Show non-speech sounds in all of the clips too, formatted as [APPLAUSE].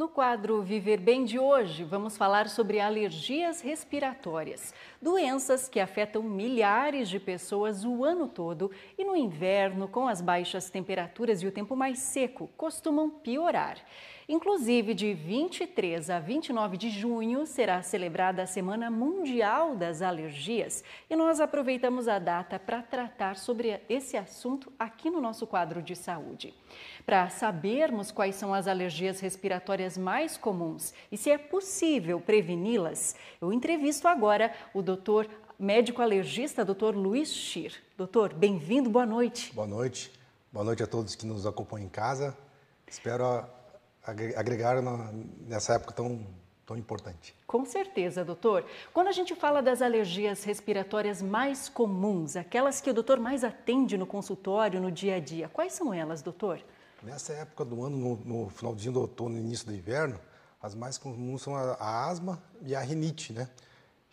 No quadro Viver Bem de hoje, vamos falar sobre alergias respiratórias, doenças que afetam milhares de pessoas o ano todo e no inverno, com as baixas temperaturas e o tempo mais seco, costumam piorar. Inclusive, de 23 a 29 de junho será celebrada a Semana Mundial das Alergias e nós aproveitamos a data para tratar sobre esse assunto aqui no nosso quadro de saúde. Para sabermos quais são as alergias respiratórias mais comuns e se é possível preveni-las, eu entrevisto agora o doutor médico alergista, doutor Luiz Schir. Doutor, bem-vindo, boa noite. Boa noite. Boa noite a todos que nos acompanham em casa. Espero agregaram nessa época tão, tão importante. Com certeza, doutor. Quando a gente fala das alergias respiratórias mais comuns, aquelas que o doutor mais atende no consultório, no dia a dia, quais são elas, doutor? Nessa época do ano, no, no finalzinho do outono e início do inverno, as mais comuns são a, a asma e a rinite, né?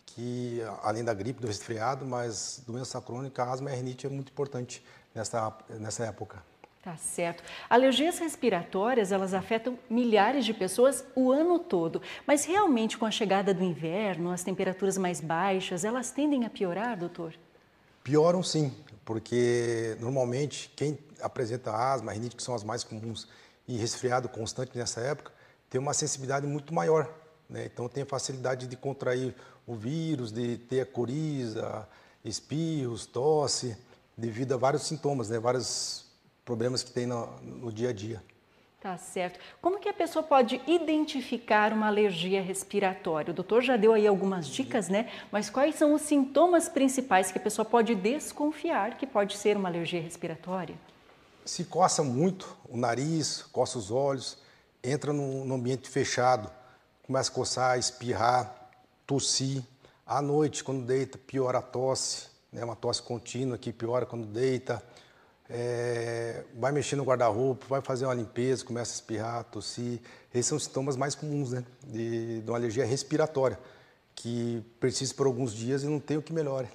que além da gripe, do resfriado, mas doença crônica, asma e rinite é muito importante nessa, nessa época. Tá certo. Alergias respiratórias, elas afetam milhares de pessoas o ano todo. Mas realmente com a chegada do inverno, as temperaturas mais baixas, elas tendem a piorar, doutor? Pioram sim, porque normalmente quem apresenta asma, rinite, que são as mais comuns, e resfriado constante nessa época, tem uma sensibilidade muito maior. Né? Então tem facilidade de contrair o vírus, de ter a coriza, espirros, tosse, devido a vários sintomas, né? vários problemas que tem no, no dia a dia. Tá certo. Como que a pessoa pode identificar uma alergia respiratória? O doutor já deu aí algumas uhum. dicas, né? Mas quais são os sintomas principais que a pessoa pode desconfiar que pode ser uma alergia respiratória? Se coça muito o nariz, coça os olhos, entra num, num ambiente fechado, começa a coçar, espirrar, tossir. À noite, quando deita, piora a tosse, né? uma tosse contínua que piora quando deita é, vai mexer no guarda-roupa, vai fazer uma limpeza, começa a espirrar, tossir. Esses são os sintomas mais comuns né, de, de uma alergia respiratória, que persiste por alguns dias e não tem o que melhore.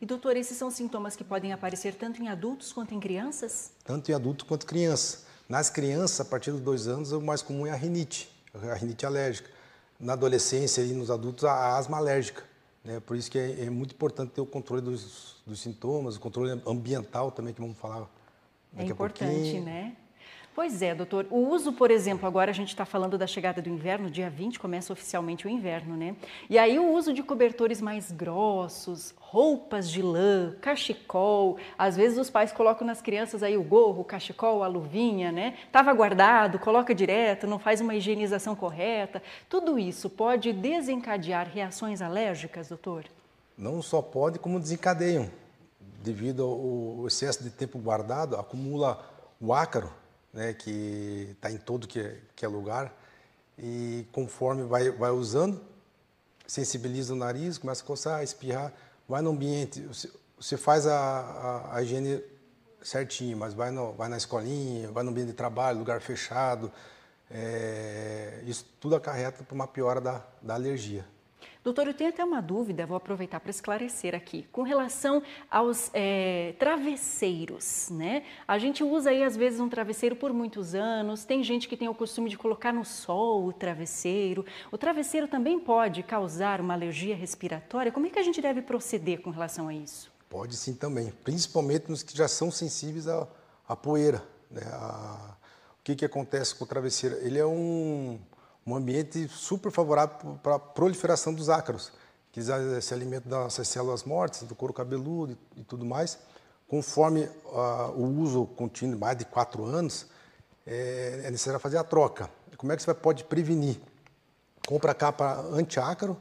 E, doutor, esses são sintomas que podem aparecer tanto em adultos quanto em crianças? Tanto em adulto quanto criança. Nas crianças, a partir dos dois anos, o mais comum é a rinite, a rinite alérgica. Na adolescência e nos adultos, a asma alérgica. Né? Por isso que é, é, muito importante ter o controle dos, dos sintomas, o controle ambiental também, que vamos falar é daqui é importante, a pouquinho. né? Pois é, doutor. O uso, por exemplo, agora a gente está falando da chegada do inverno, dia 20 começa oficialmente o inverno, né? E aí o uso de cobertores mais grossos, roupas de lã, cachecol. Às vezes os pais colocam nas crianças aí o gorro, o cachecol, a luvinha, né? Tava guardado, coloca direto, não faz uma higienização correta. Tudo isso pode desencadear reações alérgicas, doutor? Não só pode, como desencadeiam. Devido ao excesso de tempo guardado, acumula o ácaro né, que está em todo que é, que é lugar. E conforme vai, vai usando, sensibiliza o nariz, começa a coçar, espirrar, vai no ambiente. Você, você faz a, a, a, higiene certinho, mas vai, no, vai na escolinha, vai no ambiente de trabalho, lugar fechado. É, isso tudo acarreta para uma piora da, da alergia. Doutor, eu tenho até uma dúvida, vou aproveitar para esclarecer aqui, com relação aos é, travesseiros, né? A gente usa aí, às vezes, um travesseiro por muitos anos, tem gente que tem o costume de colocar no sol o travesseiro. O travesseiro também pode causar uma alergia respiratória. Como é que a gente deve proceder com relação a isso? Pode sim também, principalmente nos que já são sensíveis à, à poeira. Né? A, o que, que acontece com o travesseiro? Ele é um um ambiente super favorável para a proliferação dos ácaros, que eh, se alimentam das nossas células mortas, do couro cabeludo e, e tudo mais. Conforme uh, o uso contínuo, mais de quatro anos, é, é necessário fazer a troca. Como é que você pode prevenir? Compra a capa anti-ácaro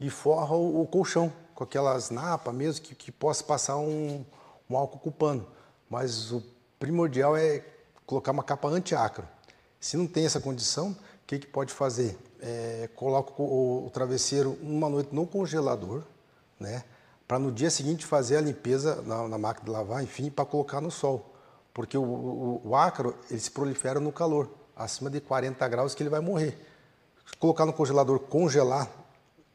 e forra o, o, colchão com aquelas napas mesmo que, que possa passar um, um álcool com Mas o primordial é colocar uma capa anti-ácaro. Se não tem essa condição, o que, que pode fazer? É, coloco o, o travesseiro uma noite no congelador, né? Para no dia seguinte fazer a limpeza na, na máquina de lavar, enfim, para colocar no sol. Porque o, o, o ácaro, ele se prolifera no calor, acima de 40 graus que ele vai morrer. Colocar no congelador, congelar,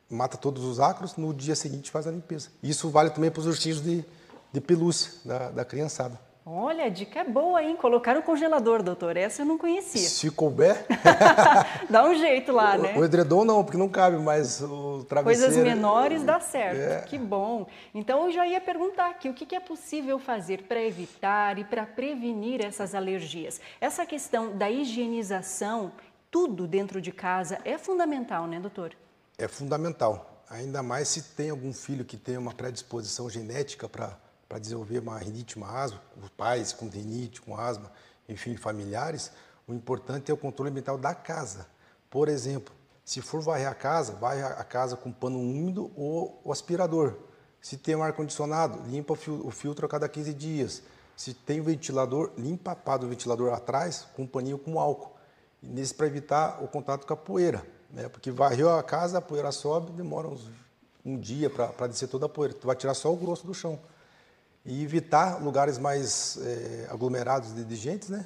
mata todos os ácaros, no dia seguinte faz a limpeza. Isso vale também para os ursinhos de, de pelúcia da, da criançada. Olha, a dica é boa, hein? Colocar no congelador, doutor. Essa eu não conhecia. Se couber. [LAUGHS] [LAUGHS] dá um jeito lá, né? O, edredom não, porque não cabe, mas o travesseiro... Coisas menores dá certo. É. Que bom. Então, eu já ia perguntar aqui, o que, que é possível fazer para evitar e para prevenir essas alergias? Essa questão da higienização, tudo dentro de casa, é fundamental, né, doutor? É fundamental. Ainda mais se tem algum filho que tem uma predisposição genética para para desenvolver uma rinite, uma asma, os pais com rinite, com asma, enfim, familiares, o importante é o controle ambiental da casa. Por exemplo, se for varrer a casa, varre a casa com pano úmido ou o aspirador. Se tem um ar-condicionado, limpa o filtro a cada 15 dias. Se tem um ventilador, limpa a pá do ventilador atrás com um paninho com álcool. E nesse para evitar o contato com a poeira. Né? Porque varreu a casa, a poeira sobe, demora uns, um dia para descer toda a poeira. Tu vai tirar só o grosso do chão e evitar lugares mais é, aglomerados de, de gente, né?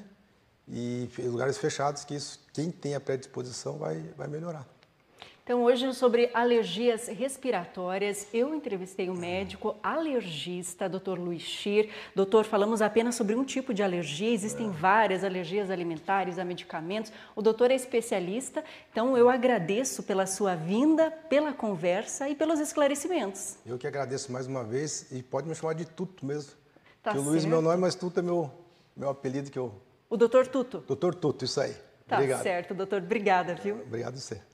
E lugares fechados, que isso, quem tem a predisposição vai, vai melhorar. Então, hoje, sobre alergias respiratórias, eu entrevistei o um médico alergista, Dr. Luiz Schir. Doutor, falamos apenas sobre um tipo de alergia, existem é. várias alergias alimentares, a medicamentos. O doutor é especialista, então eu agradeço pela sua vinda, pela conversa e pelos esclarecimentos. Eu que agradeço mais uma vez e pode me chamar de Tuto mesmo. Tá que o Luiz é meu nome, mas Tuto é meu, meu apelido que eu. O doutor Tuto. Doutor Tuto, isso aí. Tá Obrigado. certo, doutor. Obrigada, viu? Obrigado você.